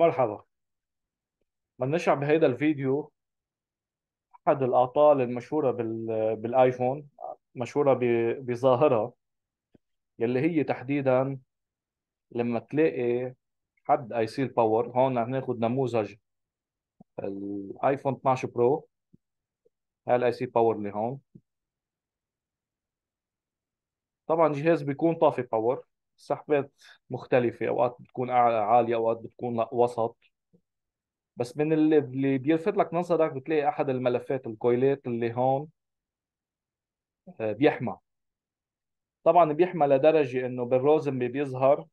مرحبا بدنا نشرح بهيدا الفيديو أحد الأعطال المشهورة بالآيفون مشهورة بظاهرة يلي هي تحديدا لما تلاقي حد اي سيل باور هون رح ناخذ نموذج الايفون 12 برو هاي الاي سي باور اللي هون طبعا جهاز بيكون طافي باور سحبات مختلفة أوقات بتكون عالية أوقات بتكون وسط بس من اللي, اللي بيلفت لك نظرك بتلاقي أحد الملفات الكويلات اللي هون آه، بيحمى طبعا بيحمى لدرجة إنه بالروزن بيظهر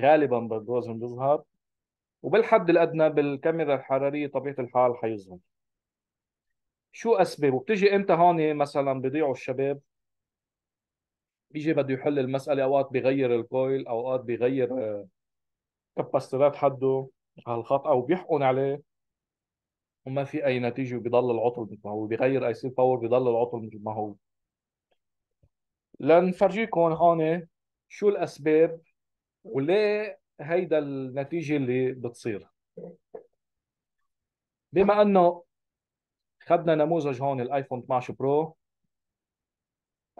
غالبا بالروزن بيظهر وبالحد الأدنى بالكاميرا الحرارية طبيعة الحال حيظهر شو أسبابه؟ بتجي أنت هون مثلا بيضيعوا الشباب بيجي بده يحل المساله اوقات بيغير الكويل اوقات بيغير آه، كباسترات حده على الخط او بيحقن عليه وما في اي نتيجه وبيضل العطل مثل ما هو بيغير اي سي باور بيضل العطل مثل ما هو لنفرجيكم هون شو الاسباب وليه هيدا النتيجه اللي بتصير بما انه خدنا نموذج هون الايفون 12 برو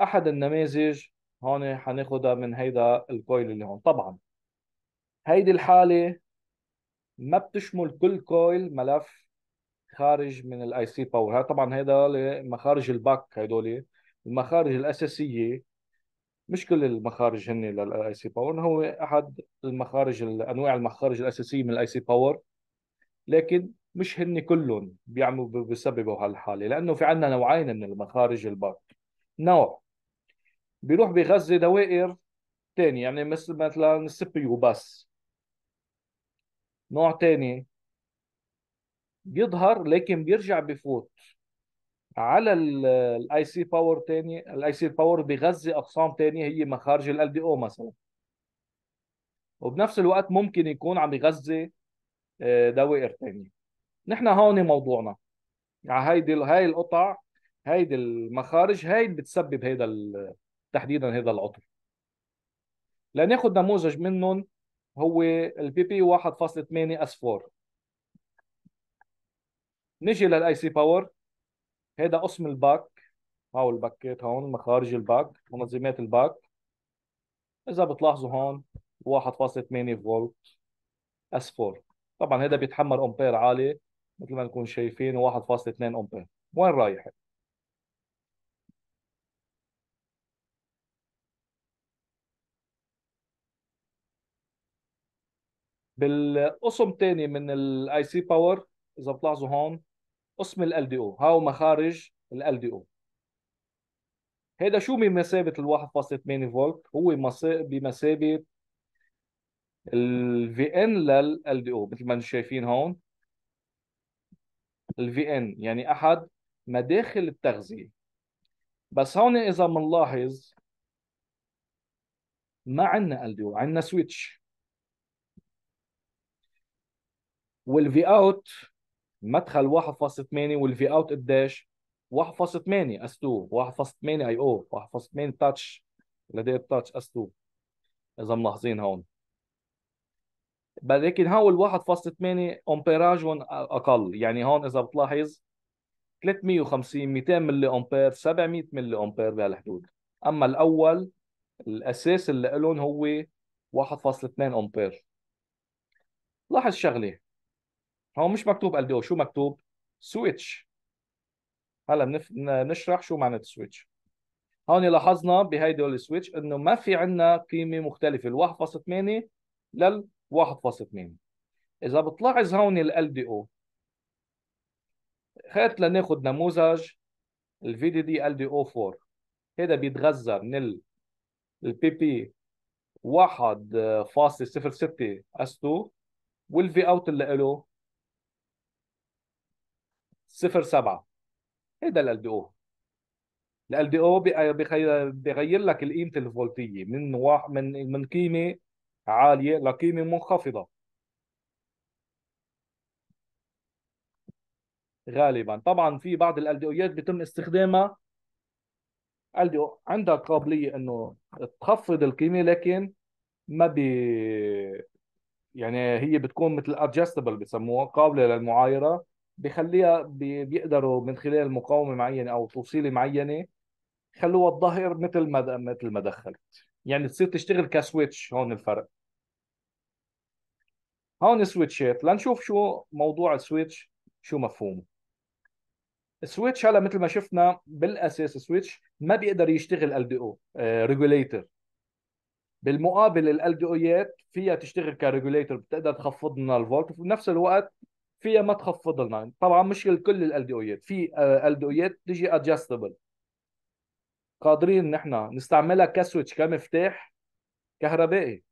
احد النماذج هون حناخدها من هيدا الكويل اللي هون طبعا هيدي الحاله ما بتشمل كل كويل ملف خارج من الاي سي باور طبعا هيدا مخارج الباك هدول المخارج الاساسيه مش كل المخارج هن للاي سي باور هو احد المخارج انواع المخارج الاساسيه من الاي سي باور لكن مش هن كلهم بيعملوا بسببوا هالحاله لانه في عندنا نوعين من المخارج الباك نوع بيروح بيغذي دوائر ثانيه يعني مثل مثلا السبيو بس نوع ثاني بيظهر لكن بيرجع بفوت على الاي سي باور ثاني الاي سي باور بيغذي اقسام ثانيه هي مخارج ال دي او مثلا وبنفس الوقت ممكن يكون عم يغذي آه، دوائر ثانيه نحن هون موضوعنا على يعني هيدي هاي القطع هيدي المخارج هاي اللي بتسبب هيدا تحديدا هذا العطر لناخذ نموذج منهم هو البي بي 1.8 اس 4 نجي للاي سي باور هذا قسم الباك هاو الباكات هون مخارج الباك منظمات الباك اذا بتلاحظوا هون 1.8 فولت اس 4 طبعا هذا بيتحمل امبير عالي مثل ما نكون شايفين 1.2 امبير وين رايح بالقسم تاني من الاي سي باور اذا بتلاحظوا هون قسم ال دي او هاو مخارج ال دي او هيدا شو بمثابه ال 1.8 فولت هو بمثابه في ان لل دي او مثل ما انتم شايفين هون في ان يعني احد مداخل التغذيه بس هون اذا بنلاحظ ما عندنا ال دي او عندنا سويتش والفي اوت مدخل 1.8 والفي اوت قديش 1.8 اس 2 1.8 اي او 1.8 تاتش لدي التاتش اس 2 اذا ملاحظين هون لكن هو ال 1.8 امبيراجهم اقل يعني هون اذا بتلاحظ 350 200 ملي امبير 700 ملي امبير بهالحدود اما الاول الاساس اللي لهم هو 1.2 امبير لاحظ شغله هو مش مكتوب LDO إيه، شو مكتوب؟ سويتش هلا بنف... نشرح شو معنى السويتش هون لاحظنا بهيدي السويتش انه ما في عندنا قيمه مختلفه ال 1.8 لل 1.8 اذا بتلاحظ هون ال دي او خلينا ناخذ نموذج في دي دي ال دي او 4 هذا بيتغذى من ال البي بي 1.06 اس 2 والفي اوت اللي له صفر سبعة هيدا إيه ال دي او ال دي او آه، بغير لك القيمه الفولتيه من واحد من من قيمه عاليه لقيمه منخفضه غالبا طبعا في بعض ال دي اويات بيتم استخدامها ال دي او عندها قابليه انه تخفض القيمه لكن ما بي يعني هي بتكون مثل ادجستبل بسموها قابله للمعايره بخليها بيقدروا من خلال مقاومه معينه او توصيله معينه خلوها الظهر مثل ما مثل ما دخلت يعني تصير تشتغل كسويتش هون الفرق هون سويتشات لنشوف شو موضوع السويتش شو مفهومه السويتش هلا مثل ما شفنا بالاساس السويتش ما بيقدر يشتغل ال دي او ريجوليتر بالمقابل ال دي اويات فيها تشتغل كريجوليتر بتقدر تخفض لنا الفولت وفي نفس الوقت فيها ما تخفض لنا طبعا مش كل اويات في آه، ال دي اويات تجي ادجستبل قادرين نحن نستعملها كسويتش كمفتاح كهربائي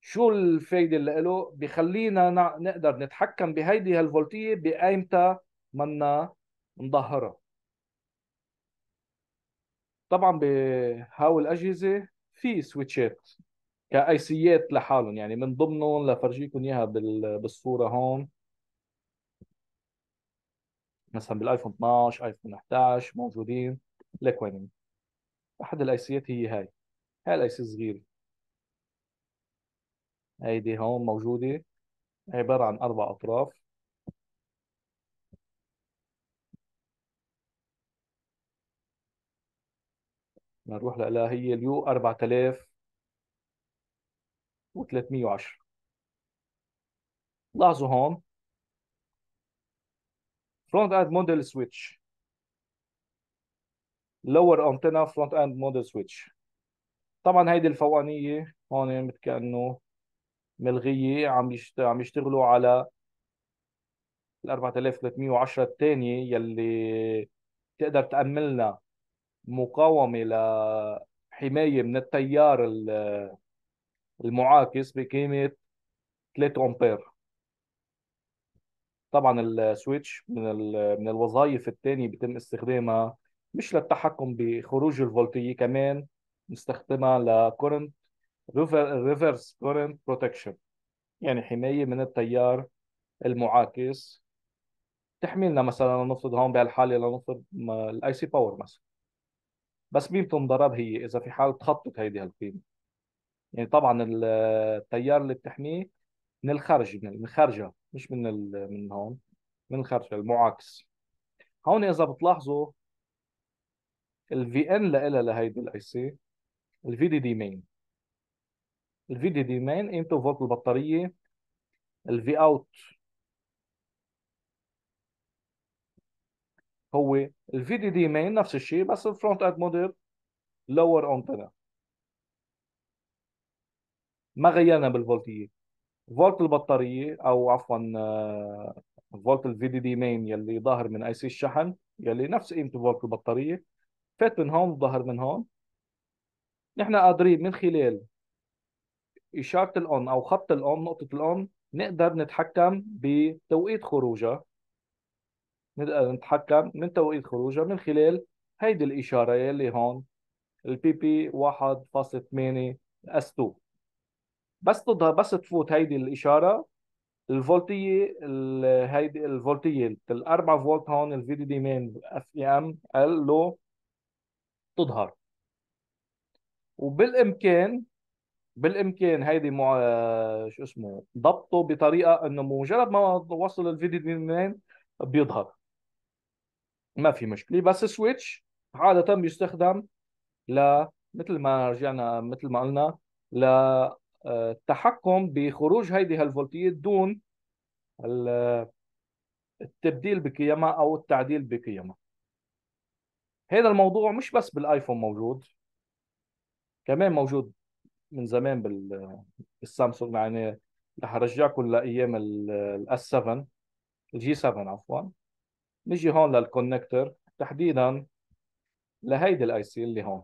شو الفايده اللي له بخلينا نقدر نتحكم بهيدي هالفولتيه بايمتى منا نظهرها طبعا بهاول الاجهزه في سويتشات كايسيات لحالهم يعني من ضمنهم لفرجيكم اياها بالصوره هون مثلا بالايفون 12 ايفون 11 موجودين لك وين احد الايسيات هي هاي هاي الايسيه الصغيره هيدي هون موجوده عباره عن اربع اطراف نروح لها هي اليو 4000 و310 لاحظوا هون front end model switch lower antenna front end model switch طبعا هيدي الفوقانيه هون مثل كانه ملغيه عم عم يشتغلوا على ال 4310 الثانيه يلي تقدر لنا مقاومه لحمايه من التيار ال المعاكس بقيمة 3 أمبير طبعا السويتش من من الوظائف الثانية بيتم استخدامها مش للتحكم بخروج الفولتية كمان نستخدمها لكورنت ريفرس كورنت بروتكشن يعني حماية من التيار المعاكس تحميلنا مثلا لنفرض هون بهالحالة لنفرض الاي سي باور مثلا بس مين بتنضرب هي اذا في حال تخطط هيدي هالقيمة يعني طبعا ال- التيار اللي بتحميه من الخرج من الخرجة مش من ال... من هون من الخرجة المعاكس هون إذا بتلاحظوا الفي ان لها لهيدي الاي سي الفي دي دي مين الفي دي دي مين قيمته فولت البطارية الفي اوت هو الفي دي دي مين نفس الشيء بس الفرونت اند موديل لور انتنا ما غيرنا بالفولتيات فولت البطاريه او عفوا آه، فولت الفي دي دي مين يلي ظاهر من اي سي الشحن يلي نفس قيمه فولت البطاريه فات من هون ظهر من هون نحن قادرين من خلال اشاره الاون او خط الاون نقطه الاون نقدر نتحكم بتوقيت خروجها نقدر نتحكم من توقيت خروجها من خلال هيدي الاشاره يلي هون البي بي 1.8 اس 2 بس تظهر بس تفوت هيدي الاشاره الفولتيه هيدي الفولتيه ال 4 فولت هون الفي دي دي مين اف اي ام ال e لو تظهر وبالامكان بالامكان هيدي مع شو اسمه ضبطه بطريقه انه مجرد ما وصل الفيديو دي مين بيظهر ما في مشكله بس سويتش عاده بيستخدم ل مثل ما رجعنا مثل ما قلنا ل التحكم بخروج هيدي هالفولتيات دون التبديل بقيمها او التعديل بقيمها هذا الموضوع مش بس بالايفون موجود كمان موجود من زمان بالسامسونج يعني رح ارجعكم لايام الاس 7 الجي 7 عفوا نجي هون للكونكتر تحديدا لهيدي الاي سي اللي هون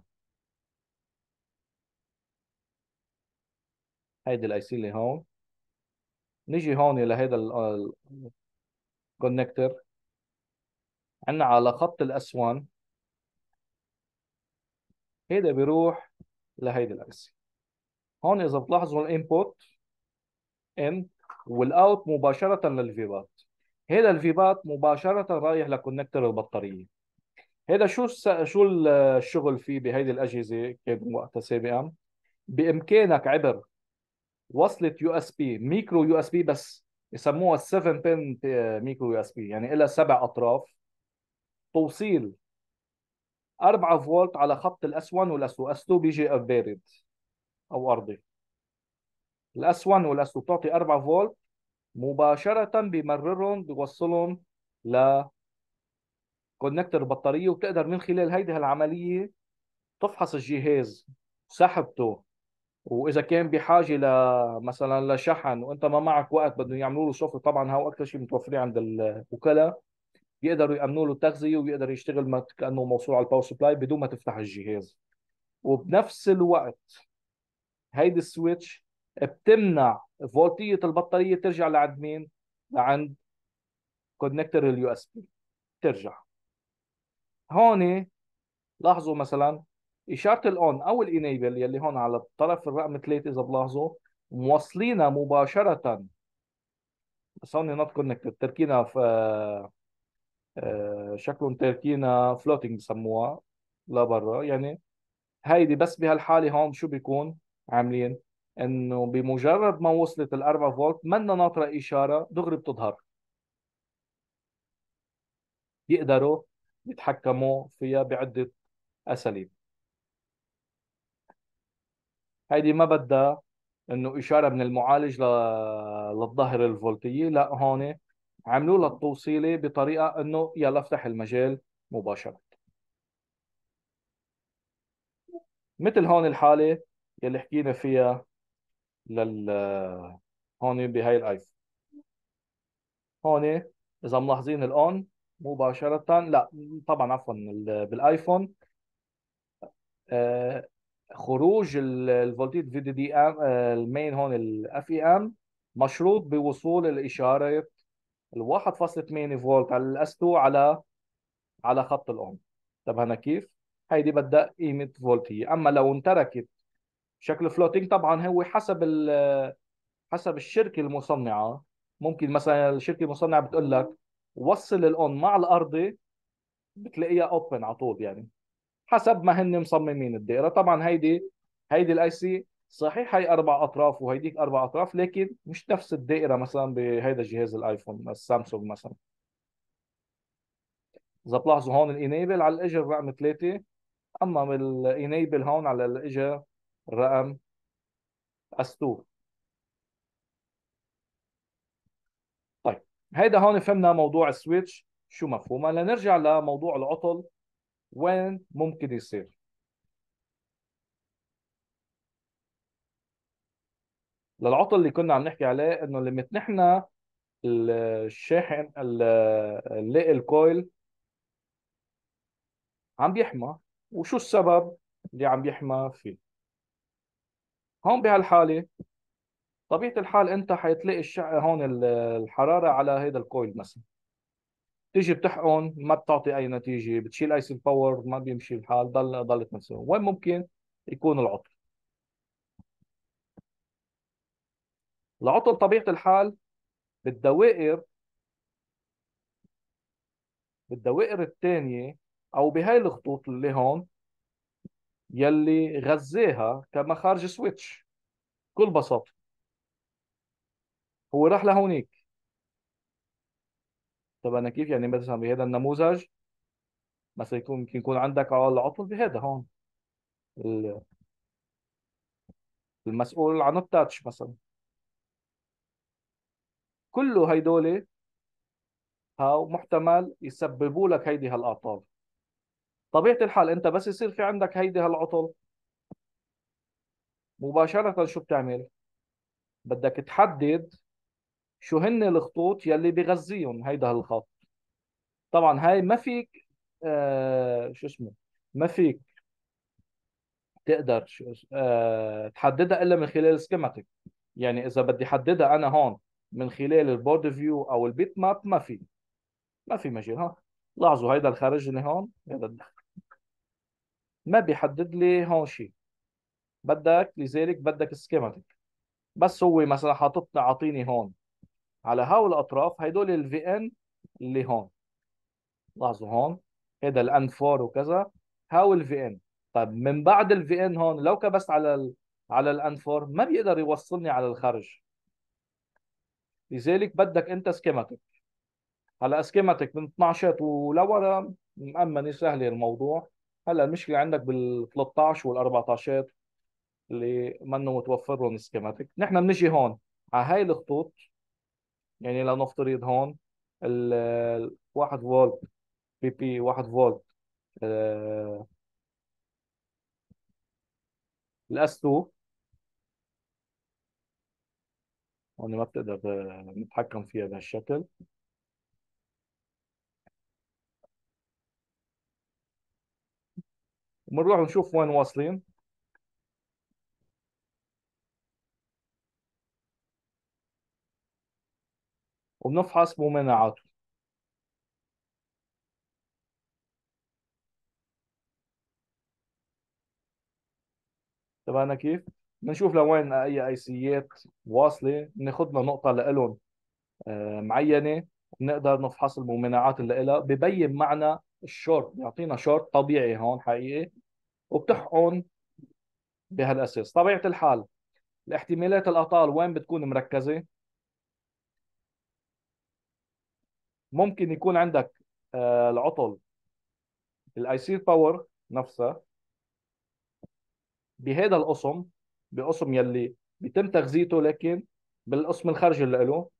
هيدي الاي سي اللي هون نيجي هون لهيدا الكونكتر عندنا على خط الاس 1 هيدا بيروح لهيدي الاي سي هون اذا بتلاحظوا الانبوت ان والاوت مباشره للفيبات هيدا الفيبات مباشره رايح لكونكتر البطاريه هيدا شو شو الشغل فيه بهيدي الاجهزه كان وقتها سابقا بامكانك عبر وصلة يو اس بي ميكرو يو اس بي بس يسموها 7 بن آه، ميكرو يو اس بي يعني لها سبع اطراف توصيل 4 فولت على خط الاس 1 والاس 2 اس 2 بيجي بارد او ارضي الاس 1 والاس 2 بتعطي 4 فولت مباشرة بمررهم بوصلهم ل كونكتر بطارية وبتقدر من خلال هيدي هالعملية تفحص الجهاز سحبته واذا كان بحاجه مثلا لشحن وانت ما معك وقت بدهم يعملوا له شفط طبعا هو اكثر شيء متوفرين عند الوكلاء بيقدروا يامنوا له التغذيه وبيقدر يشتغل كانه موصول على الباور سبلاي بدون ما تفتح الجهاز وبنفس الوقت هيدي السويتش بتمنع فولتيه البطاريه ترجع لعند مين؟ لعند كونكتر اليو اس بي ترجع هون لاحظوا مثلا اشاره الاون او الانيبل يلي هون على الطرف الرقم 3 اذا بلاحظوا موصلينا مباشره بس هون نوت كونكتد تركينا في آه، شكلهم تركينا فلوتنج بسموها لبرا يعني هيدي بس بهالحاله هون شو بيكون عاملين انه بمجرد ما وصلت ال 4 فولت منا ناطره اشاره دغري بتظهر يقدروا يتحكموا فيها بعده اساليب هيدي ما بدها انه اشاره من المعالج ل... للظهر الفولتيه لا هون عملوا لها التوصيله بطريقه انه يلا افتح المجال مباشره مثل هون الحاله يلي حكينا فيها لل هون بهاي الايفون هون اذا ملاحظين الاون مباشره لا طبعا عفوا بالايفون آه، خروج الفولتيت في دي دي ام آه، المين هون الاف اي ام e مشروط بوصول الاشاره ال 1.8 فولت على الاس 2 على على خط الاون هنا كيف؟ هيدي بدها قيمه فولت هي اما لو انتركت شكل فلوتينج طبعا هو حسب حسب الشركه المصنعه ممكن مثلا الشركه المصنعه بتقول لك وصل الاون مع الارضي بتلاقيها اوبن على طول يعني حسب ما هن مصممين الدائره طبعا هيدي هيدي الاي سي صحيح هي اربع اطراف وهيديك اربع اطراف لكن مش نفس الدائره مثلا بهيدا جهاز الايفون السامسونج مثلا اذا بتلاحظوا هون الانيبل على الاجر رقم 3 اما الانيبل هون على الاجر رقم اس2 طيب هيدا هون فهمنا موضوع السويتش شو مفهومه لنرجع لموضوع العطل وين ممكن يصير للعطل اللي كنا عم نحكي عليه انه لما نحن الشاحن اللي الكويل عم بيحمى وشو السبب اللي عم بيحمى فيه هون بهالحاله طبيعه الحال انت حيتلاقي الشع... هون الحراره على هيدا الكويل مثلا تيجي بتحقن ما بتعطي اي نتيجه بتشيل ايس باور ما بيمشي الحال ضل ضلت مسروقه وين ممكن يكون العطل العطل طبيعه الحال بالدوائر بالدوائر الثانيه او بهاي الخطوط اللي هون يلي غذاها كمخارج سويتش بكل بساطه هو راح لهونيك طب انا كيف يعني مثلا بهذا النموذج مثلا يكون يمكن يكون عندك اه العطل بهذا هون المسؤول عن التاتش مثلا كله هيدول هاو محتمل يسببوا لك هيدي هالاعطال طبيعه الحال انت بس يصير في عندك هيدي هالعطل مباشره شو بتعمل بدك تحدد شو هن الخطوط يلي بغذيهم هيدا الخط طبعا هاي ما فيك آه شو اسمه ما فيك تقدر آه تحددها الا من خلال سكيماتيك يعني اذا بدي احددها انا هون من خلال البورد فيو او البيت ماب ما في ما في مجال ها لاحظوا هيدا الخارج اللي هون هيدا ما بيحدد لي هون شيء بدك لذلك بدك سكيماتيك بس هو مثلا حاططني اعطيني هون على هول الاطراف هيدول الفي ان اللي هون لاحظوا هون هذا الان 4 وكذا هاو الفي ان طيب من بعد الفي ان هون لو كبست على ال على الان 4 ما بيقدر يوصلني على الخرج لذلك بدك انت سكيماتيك هلا سكيماتيك من 12 ولورا مأمنه سهله الموضوع هلا المشكله عندك بال 13 وال 14 اللي منه متوفر لهم سكيماتيك نحن بنجي هون على هاي الخطوط يعني لو نفترض هون ال- واحد فولت بي بي واحد فولت آه، الاس 2 هون ما بتقدر آه، نتحكم فيها بهالشكل بنروح نشوف وين واصلين وبنفحص ممناعاته تبعنا كيف؟ بنشوف لوين اي سيات واصله بناخذ نقطه لإلهم آه، معينه بنقدر نفحص الممانعات اللي لها ببين معنا الشورت بيعطينا شورت طبيعي هون حقيقي وبتحقن بهالاساس طبيعه الحال الاحتمالات الاطال وين بتكون مركزه ممكن يكون عندك آه، العطل الاي سي باور نفسها بهذا القسم بقسم يلي بيتم تغذيته لكن بالقسم الخارجي اللي له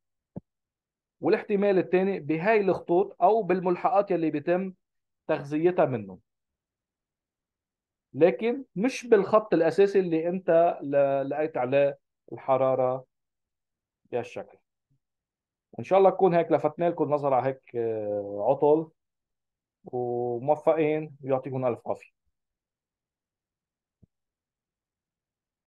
والاحتمال الثاني بهاي الخطوط او بالملحقات يلي بيتم تغذيتها منه لكن مش بالخط الاساسي اللي انت لقيت عليه الحراره بهالشكل ان شاء الله تكون هيك لفتنا لكم نظره هيك آه، عطل وموفقين ويعطيكم الف عافيه